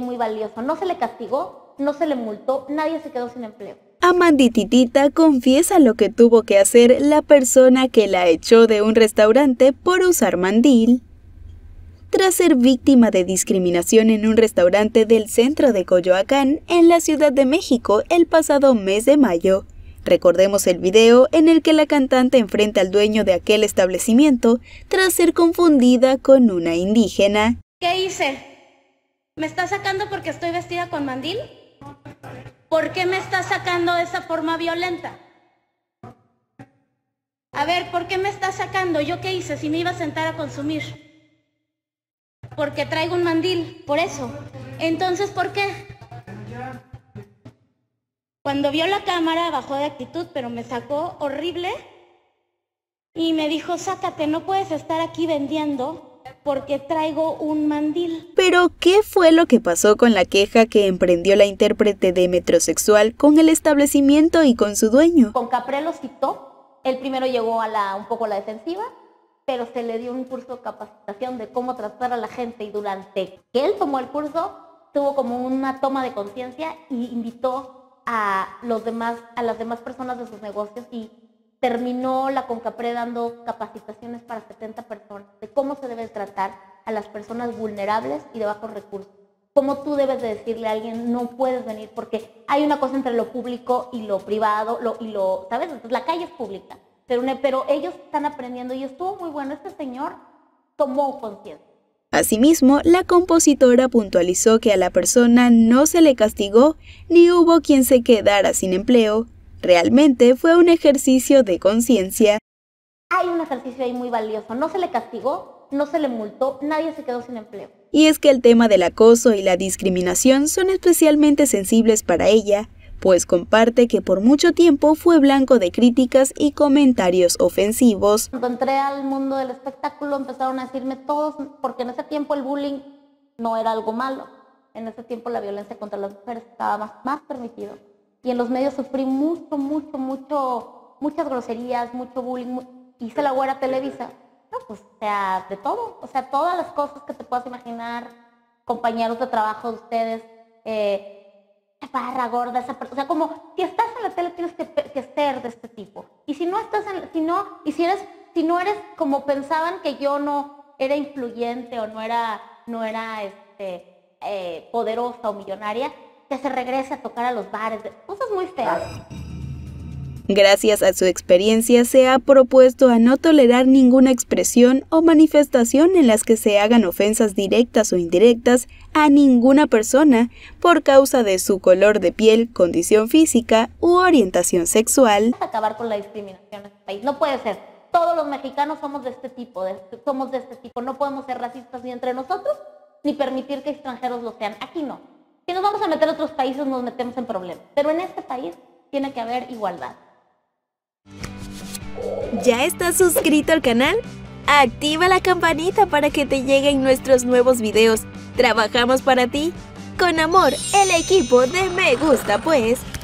muy valioso, No se le castigó, no se le multó, nadie se quedó sin empleo. Amandititita confiesa lo que tuvo que hacer la persona que la echó de un restaurante por usar mandil. Tras ser víctima de discriminación en un restaurante del centro de Coyoacán, en la Ciudad de México, el pasado mes de mayo, Recordemos el video en el que la cantante enfrenta al dueño de aquel establecimiento tras ser confundida con una indígena. ¿Qué hice? ¿Me está sacando porque estoy vestida con mandil? ¿Por qué me está sacando de esa forma violenta? A ver, ¿por qué me está sacando? ¿Yo qué hice si me iba a sentar a consumir? Porque traigo un mandil, por eso. Entonces, ¿por qué? Cuando vio la cámara bajó de actitud, pero me sacó horrible y me dijo, sácate, no puedes estar aquí vendiendo porque traigo un mandil. Pero, ¿qué fue lo que pasó con la queja que emprendió la intérprete de Metrosexual con el establecimiento y con su dueño? Con Capré los citó, El primero llegó a la, un poco a la defensiva, pero se le dio un curso de capacitación de cómo tratar a la gente y durante que él tomó el curso, tuvo como una toma de conciencia y invitó a los demás, a las demás personas de sus negocios y terminó la CONCAPRE dando capacitaciones para 70 personas de cómo se debe tratar a las personas vulnerables y de bajos recursos. Cómo tú debes de decirle a alguien, no puedes venir, porque hay una cosa entre lo público y lo privado, y lo, ¿sabes? Entonces, la calle es pública, pero, pero ellos están aprendiendo y estuvo muy bueno, este señor tomó conciencia. Asimismo, la compositora puntualizó que a la persona no se le castigó ni hubo quien se quedara sin empleo, Realmente fue un ejercicio de conciencia. Hay un ejercicio ahí muy valioso. No se le castigó, no se le multó, nadie se quedó sin empleo. Y es que el tema del acoso y la discriminación son especialmente sensibles para ella, pues comparte que por mucho tiempo fue blanco de críticas y comentarios ofensivos. Cuando entré al mundo del espectáculo empezaron a decirme todos, porque en ese tiempo el bullying no era algo malo, en ese tiempo la violencia contra las mujeres estaba más, más permitido y en los medios sufrí mucho, mucho, mucho, muchas groserías, mucho bullying. hice la güera Televisa. No, pues, o sea, de todo. O sea, todas las cosas que te puedas imaginar, compañeros de trabajo de ustedes, eh, barra gorda, esa O sea, como, si estás en la tele tienes que, ser de este tipo. Y si no estás en, si no, y si eres, si no eres como pensaban que yo no era influyente o no era, no era, este, eh, poderosa o millonaria, que se regrese a tocar a los bares, cosas muy feas. Gracias a su experiencia se ha propuesto a no tolerar ninguna expresión o manifestación en las que se hagan ofensas directas o indirectas a ninguna persona por causa de su color de piel, condición física u orientación sexual. Acabar con la discriminación en este país no puede ser. Todos los mexicanos somos de este tipo, somos de este tipo. No podemos ser racistas ni entre nosotros ni permitir que extranjeros lo sean. Aquí no. Si nos vamos a meter a otros países, nos metemos en problemas. Pero en este país tiene que haber igualdad. ¿Ya estás suscrito al canal? Activa la campanita para que te lleguen nuestros nuevos videos. Trabajamos para ti. Con amor, el equipo de Me Gusta Pues.